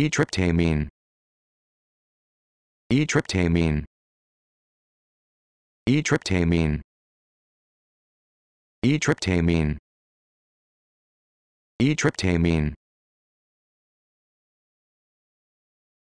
E-tryptamine. E-tryptamine. E-tryptamine. E-tryptamine. E-tryptamine.